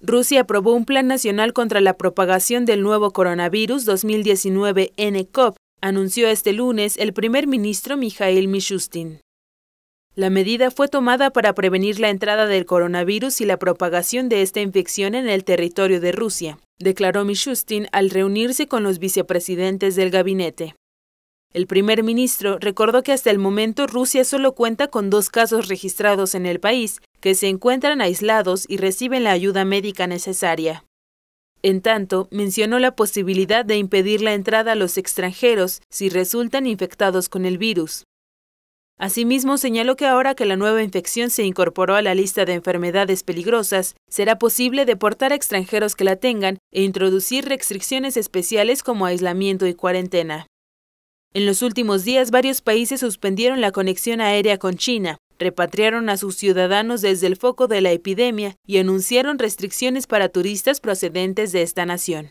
Rusia aprobó un plan nacional contra la propagación del nuevo coronavirus 2019 NCOP, anunció este lunes el primer ministro Mikhail Mishustin. La medida fue tomada para prevenir la entrada del coronavirus y la propagación de esta infección en el territorio de Rusia, declaró Mishustin al reunirse con los vicepresidentes del gabinete. El primer ministro recordó que hasta el momento Rusia solo cuenta con dos casos registrados en el país, que se encuentran aislados y reciben la ayuda médica necesaria. En tanto, mencionó la posibilidad de impedir la entrada a los extranjeros si resultan infectados con el virus. Asimismo, señaló que ahora que la nueva infección se incorporó a la lista de enfermedades peligrosas, será posible deportar a extranjeros que la tengan e introducir restricciones especiales como aislamiento y cuarentena. En los últimos días, varios países suspendieron la conexión aérea con China, repatriaron a sus ciudadanos desde el foco de la epidemia y anunciaron restricciones para turistas procedentes de esta nación.